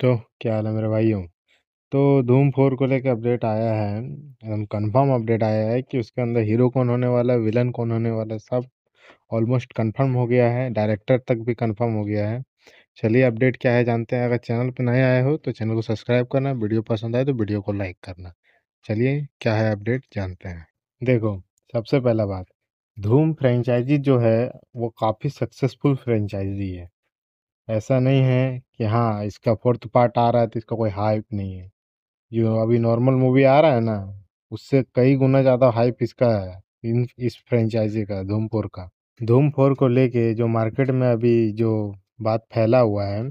तो क्या हाल है मेरे भाइयों? तो धूम फोर को लेकर अपडेट आया है एकदम कन्फर्म अपडेट आया है कि उसके अंदर हीरो कौन होने वाला है, विलन कौन होने वाला है, सब ऑलमोस्ट कन्फर्म हो गया है, डायरेक्टर तक भी कन्फर्म हो गया है। चलिए अपडेट क्या है जानते हैं, अगर चैनल पर नए आए हो तो चैनल को सब्सक्राइब करना, वीडियो पसंद आए तो वीडियो को लाइक करना। चलिए क्या है अपडेट जानते हैं। देखो, सबसे पहला बात, धूम फ्रेंचाइजी जो है वो काफ़ी सक्सेसफुल फ्रेंचाइजी है। ऐसा नहीं है कि हाँ, इसका फोर्थ पार्ट आ रहा है तो इसका कोई हाइप नहीं है। जो अभी नॉर्मल मूवी आ रहा है ना, उससे कई गुना ज़्यादा हाइप इसका है, इन इस फ्रेंचाइजी का, धूम का। धूम को लेके जो मार्केट में अभी जो बात फैला हुआ है,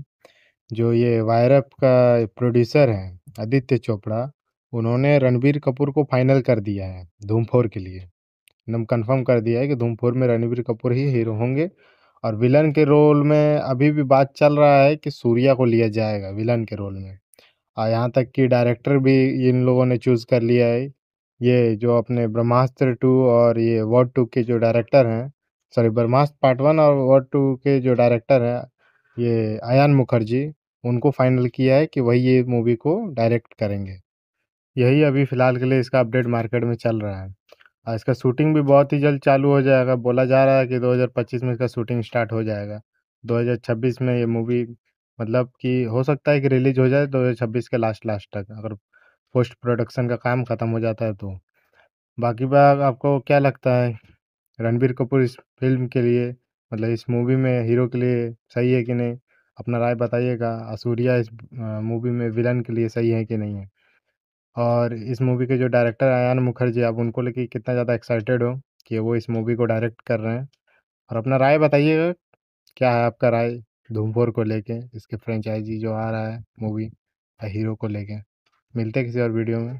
जो ये वायरअप का प्रोड्यूसर है आदित्य चोपड़ा, उन्होंने रणबीर कपूर को फाइनल कर दिया है, धूम के लिए। एकदम कन्फर्म कर दिया है कि धूम में रणबीर कपूर ही हीरो होंगे। और विलन के रोल में अभी भी बात चल रहा है कि सूर्या को लिया जाएगा विलन के रोल में और यहाँ तक कि डायरेक्टर भी इन लोगों ने चूज़ कर लिया है ये जो अपने ब्रह्मास्त्र टू और ये वर्ड टू के जो डायरेक्टर हैं सॉरी ब्रह्मास्त्र पार्ट वन और वर्ड टू के जो डायरेक्टर हैं ये आयान मुखर्जी उनको फाइनल किया है कि वही ये मूवी को डायरेक्ट करेंगे यही अभी फ़िलहाल के लिए इसका अपडेट मार्केट में चल रहा है और इसका शूटिंग भी बहुत ही जल्द चालू हो जाएगा बोला जा रहा है कि 2025 में इसका शूटिंग स्टार्ट हो जाएगा 2026 में ये मूवी मतलब कि हो सकता है कि रिलीज़ हो जाए 2026 के लास्ट लास्ट तक अगर पोस्ट प्रोडक्शन का काम ख़त्म हो जाता है तो बाकी बात आपको क्या लगता है रणबीर कपूर इस फिल्म के लिए मतलब इस मूवी में हीरो के लिए सही है कि नहीं अपना राय बताइएगा असूर्या इस मूवी में विलन के लिए सही है कि नहीं है और इस मूवी के जो डायरेक्टर आयान मुखर्जी आप उनको लेके कितना ज़्यादा एक्साइटेड हो कि वो इस मूवी को डायरेक्ट कर रहे हैं और अपना राय बताइएगा क्या है आपका राय धूमपुर को लेके इसके फ्रेंचाइजी जो आ रहा है मूवी हीरो को लेके मिलते हैं किसी और वीडियो में